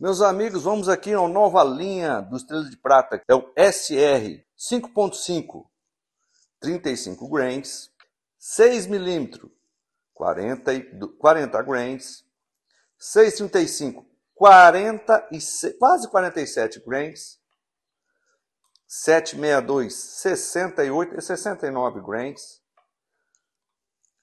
Meus amigos, vamos aqui a uma nova linha do Estrela de Prata, é o SR 5.5, 35 grains, 6 milímetros, 40, 40 grains, 6,35, e quase 47 grains, 762, 68 e 69 é grains,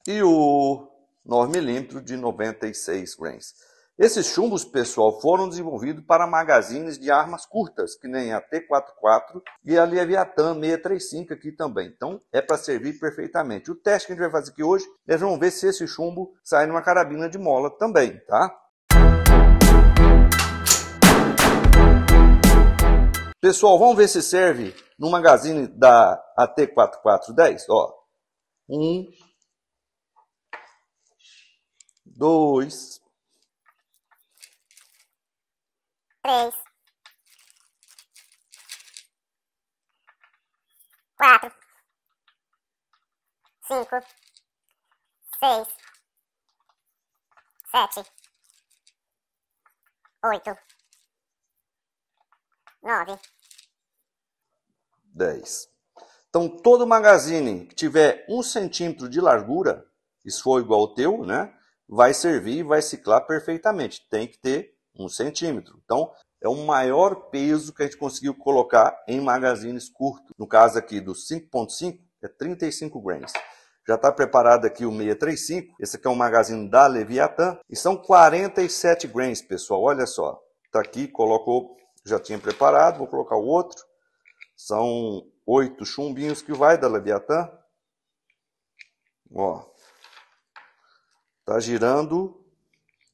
e o 9 milímetros de 96 grains. Esses chumbos, pessoal, foram desenvolvidos para magazines de armas curtas, que nem a T-44 e a Leviathan 635 aqui também. Então, é para servir perfeitamente. O teste que a gente vai fazer aqui hoje, nós vamos ver se esse chumbo sai numa carabina de mola também, tá? Pessoal, vamos ver se serve no magazine da AT4410, ó. Um, dois, três, quatro, cinco, seis, sete, oito, nove, dez. Então, todo magazine que tiver um centímetro de largura, isso for igual ao teu, né? Vai servir e vai ciclar perfeitamente. Tem que ter um centímetro. Então, é o maior peso que a gente conseguiu colocar em magazines curtos. No caso aqui do 5.5, é 35 grains. Já está preparado aqui o 635. Esse aqui é um magazine da Leviathan. E são 47 grains, pessoal. Olha só. Está aqui, colocou, já tinha preparado. Vou colocar o outro. São oito chumbinhos que vai da Leviathan. Ó. Tá girando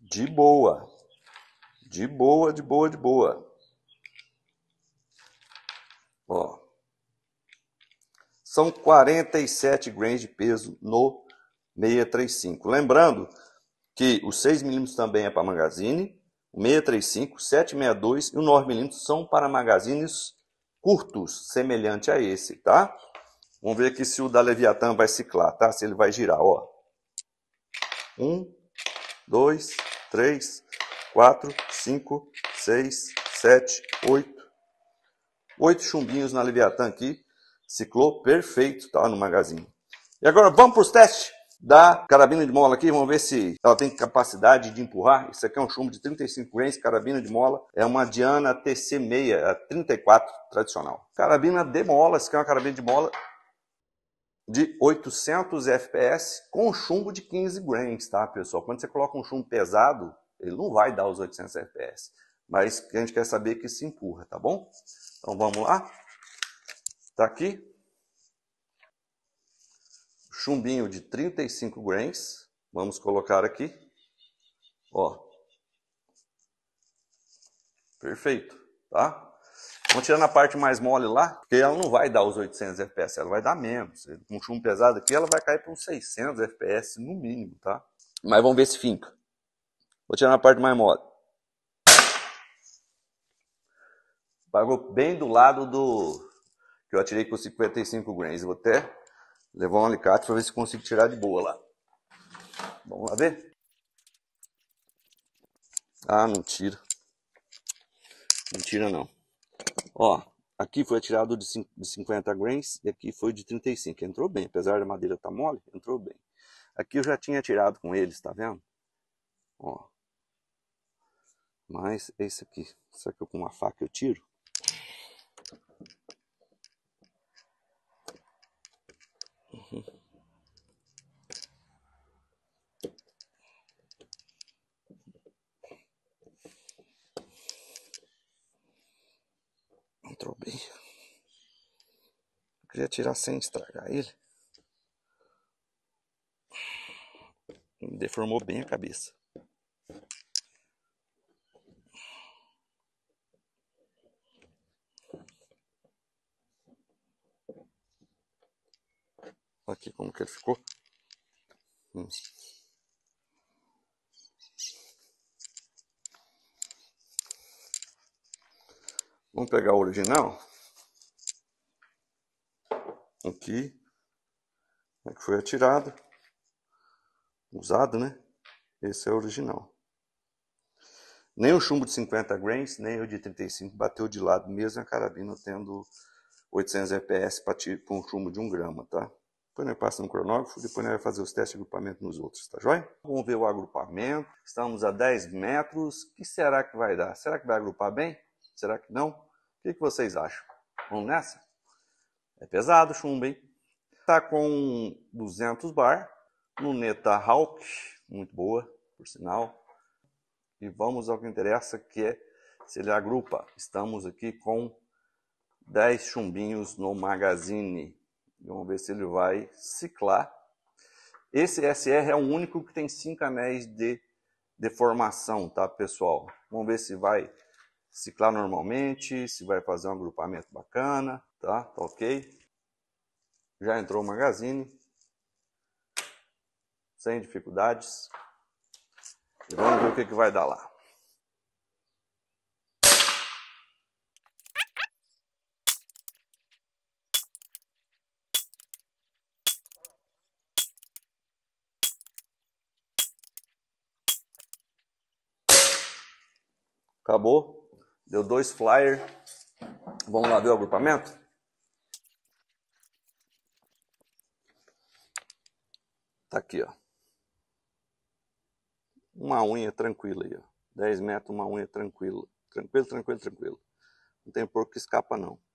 de boa. De boa, de boa, de boa. Ó. São 47 grains de peso no 635. Lembrando que o 6mm também é para magazine, o 635, 762 e o 9mm são para magazines curtos, semelhante a esse, tá? Vamos ver aqui se o da Leviathan vai ciclar, tá? Se ele vai girar, ó. Um, dois, três, quatro, cinco, seis, sete, oito. Oito chumbinhos na Leviatã aqui. Ciclou perfeito, tá? No magazine. E agora vamos para os testes da carabina de mola aqui. Vamos ver se ela tem capacidade de empurrar. Isso aqui é um chumbo de 35 grains, carabina de mola. É uma Diana TC6, a 34 tradicional. Carabina de mola, isso aqui é uma carabina de mola de 800 FPS com chumbo de 15 grains, tá, pessoal? Quando você coloca um chumbo pesado, ele não vai dar os 800 FPS, mas a gente quer saber que se empurra, tá bom? Então vamos lá. Tá aqui. Chumbinho de 35 grains. Vamos colocar aqui. Ó. Perfeito, tá? Vamos tirar na parte mais mole lá, porque ela não vai dar os 800 FPS, ela vai dar menos. Com chumbo pesado aqui, ela vai cair para uns 600 FPS no mínimo, tá? Mas vamos ver se finca. Vou tirar uma parte mais mole. Pagou bem do lado do que eu atirei com 55 grains. Vou até levar um alicate para ver se consigo tirar de boa lá. Vamos lá ver? Ah, não tira. Não tira não. Ó, aqui foi atirado de 50 grains e aqui foi de 35. Entrou bem, apesar da madeira estar tá mole, entrou bem. Aqui eu já tinha tirado com eles, tá vendo? Ó, mas é isso aqui. Será que eu, é com uma faca eu tiro? Uhum. Entrou bem. Eu queria tirar sem estragar ele. deformou bem a cabeça. aqui como que ele ficou. Hum. Vamos pegar o original. Aqui. É que foi atirado. Usado, né? Esse é o original. Nem o chumbo de 50 grains, nem o de 35 bateu de lado mesmo a carabina tendo 800 fps para um chumbo de 1 grama, tá? Depois nós passa no cronógrafo, depois nós vai fazer os testes de agrupamento nos outros, tá joia? Vamos ver o agrupamento. Estamos a 10 metros. O que será que vai dar? Será que vai agrupar bem? Será que não? O que, que vocês acham? Vamos nessa? É pesado o chumbo, hein? Está com 200 bar. Luneta Hawk, muito boa, por sinal. E vamos ao que interessa, que é se ele agrupa. Estamos aqui com 10 chumbinhos no magazine. E vamos ver se ele vai ciclar. Esse SR é o único que tem cinco anéis de deformação, tá, pessoal? Vamos ver se vai ciclar normalmente, se vai fazer um agrupamento bacana, tá? Tá ok? Já entrou o magazine. Sem dificuldades. E vamos ver o que, que vai dar lá. Acabou. Deu dois flyer. Vamos lá ver o agrupamento? Tá aqui, ó. Uma unha tranquila aí, ó. 10 metros, uma unha tranquila. Tranquilo, tranquilo, tranquilo. Não tem porco que escapa, não.